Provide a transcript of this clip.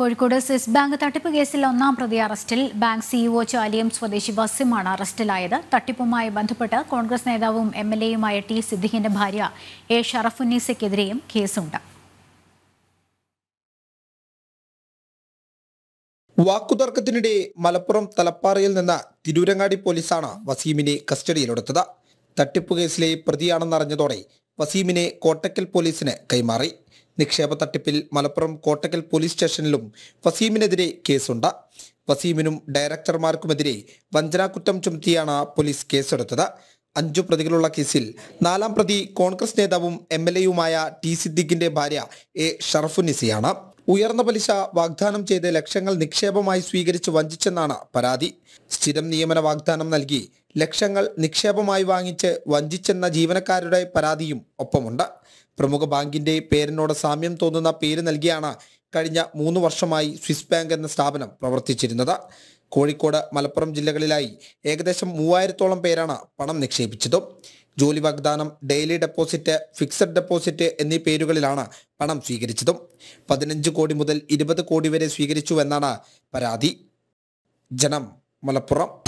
Kozhikode Swiss bank തട്ടിപ്പ് കേസിൽ ഒന്നാം പ്രതി അറസ്റ്റിൽ ബാങ്ക് സിഇഒ e ചാലിയം സ്വദേശി വസിമാണ് അറസ്റ്റിലായത് തട്ടിപ്പുമായി ബന്ധപ്പെട്ട് കോൺഗ്രസ് നേതാവും എം എൽ എയുമായ ടി സിദ്ദിഖിന്റെ ഭാര്യ എ ഷറഫുന്നീസയ്ക്കെതിരെയും കേസുണ്ട് വാക്കുതർക്കത്തിനിടെ മലപ്പുറം തലപ്പാറയിൽ നിന്ന് തിരൂരങ്ങാടി പോലീസാണ് വസീമിനെ കസ്റ്റഡിയിലെടുത്തത് തട്ടിപ്പ് കേസിലെ പ്രതിയാണെന്നറിഞ്ഞതോടെ വസീമിനെ കോട്ടക്കൽ പോലീസിന് കൈമാറി നിക്ഷേപ തട്ടിപ്പിൽ മലപ്പുറം കോട്ടക്കൽ പോലീസ് സ്റ്റേഷനിലും വസീമിനെതിരെ കേസുണ്ട് വസീമിനും ഡയറക്ടർമാർക്കുമെതിരെ വഞ്ചനാക്കുറ്റം ചുമത്തിയാണ് പോലീസ് കേസെടുത്തത് അഞ്ചു പ്രതികളുള്ള കേസിൽ നാലാം പ്രതി കോൺഗ്രസ് നേതാവും എം എൽ എയുമായ ടി സിദ്ദിഖിന്റെ ഭാര്യ എ ഷറഫുനിസിയാണ് ഉയർന്ന പലിശ വാഗ്ദാനം ചെയ്ത് ലക്ഷങ്ങൾ നിക്ഷേപമായി സ്വീകരിച്ച് വഞ്ചിച്ചെന്നാണ് പരാതി സ്ഥിരം നിയമന വാഗ്ദാനം നൽകി ലക്ഷങ്ങൾ നിക്ഷേപമായി വാങ്ങിച്ച് വഞ്ചിച്ചെന്ന ജീവനക്കാരുടെ പരാതിയും ഒപ്പമുണ്ട് പ്രമുഖ ബാങ്കിന്റെ പേരിനോട് സാമ്യം തോന്നുന്ന പേര് നൽകിയാണ് കഴിഞ്ഞ മൂന്ന് വർഷമായി സ്വിസ് ബാങ്ക് എന്ന സ്ഥാപനം പ്രവർത്തിച്ചിരുന്നത് കോഴിക്കോട് മലപ്പുറം ജില്ലകളിലായി ഏകദേശം മൂവായിരത്തോളം പേരാണ് പണം നിക്ഷേപിച്ചതും ജോലി വാഗ്ദാനം ഡെയിലി ഡെപ്പോസിറ്റ് ഫിക്സഡ് ഡെപ്പോസിറ്റ് എന്നീ പേരുകളിലാണ് പണം സ്വീകരിച്ചതും പതിനഞ്ച് കോടി മുതൽ ഇരുപത് കോടി വരെ സ്വീകരിച്ചുവെന്നാണ് പരാതി ജനം മലപ്പുറം